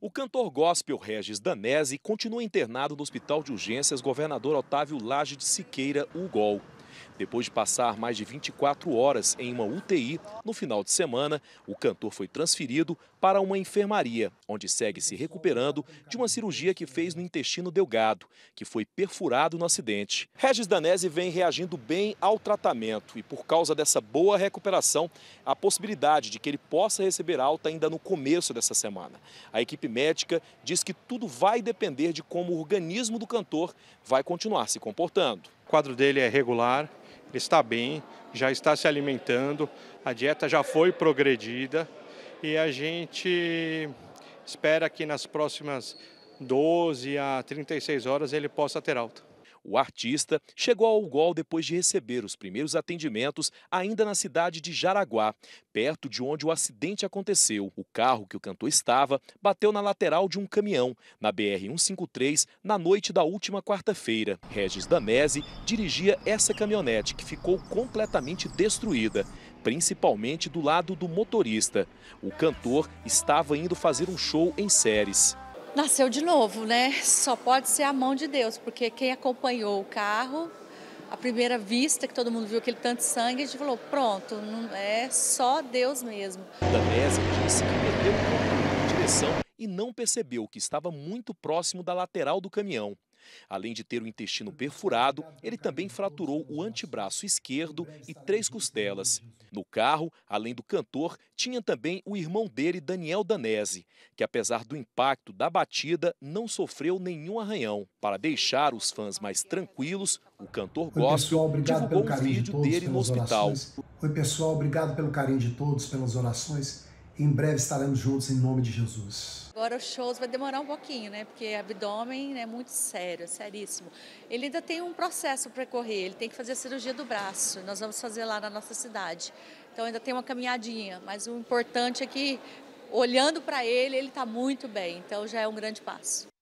O cantor gospel Regis Danese continua internado no Hospital de Urgências Governador Otávio Lage de Siqueira, UGOL. Depois de passar mais de 24 horas em uma UTI, no final de semana, o cantor foi transferido para uma enfermaria, onde segue se recuperando de uma cirurgia que fez no intestino delgado, que foi perfurado no acidente. Regis Danese vem reagindo bem ao tratamento e, por causa dessa boa recuperação, a possibilidade de que ele possa receber alta ainda no começo dessa semana. A equipe médica diz que tudo vai depender de como o organismo do cantor vai continuar se comportando. O quadro dele é regular, ele está bem, já está se alimentando, a dieta já foi progredida e a gente espera que nas próximas 12 a 36 horas ele possa ter alta. O artista chegou ao gol depois de receber os primeiros atendimentos ainda na cidade de Jaraguá, perto de onde o acidente aconteceu. O carro que o cantor estava bateu na lateral de um caminhão, na BR-153, na noite da última quarta-feira. Regis Danese dirigia essa caminhonete, que ficou completamente destruída principalmente do lado do motorista. O cantor estava indo fazer um show em séries nasceu de novo, né? Só pode ser a mão de Deus, porque quem acompanhou o carro, a primeira vista que todo mundo viu aquele tanto de sangue, a gente falou: pronto, não é só Deus mesmo. Danese disse que meteu o de direção e não percebeu que estava muito próximo da lateral do caminhão. Além de ter o intestino perfurado, ele também fraturou o antebraço esquerdo e três costelas. No carro, além do cantor, tinha também o irmão dele, Daniel Danese, que apesar do impacto da batida, não sofreu nenhum arranhão. Para deixar os fãs mais tranquilos, o cantor gosta divulgou um vídeo de todos, dele no hospital. Orações. Oi pessoal, obrigado pelo carinho de todos, pelas orações. Em breve estaremos juntos em nome de Jesus. Agora o show vai demorar um pouquinho, né? Porque abdômen é muito sério, é seríssimo. Ele ainda tem um processo para correr, ele tem que fazer a cirurgia do braço. Nós vamos fazer lá na nossa cidade. Então ainda tem uma caminhadinha, mas o importante é que olhando para ele, ele está muito bem. Então já é um grande passo.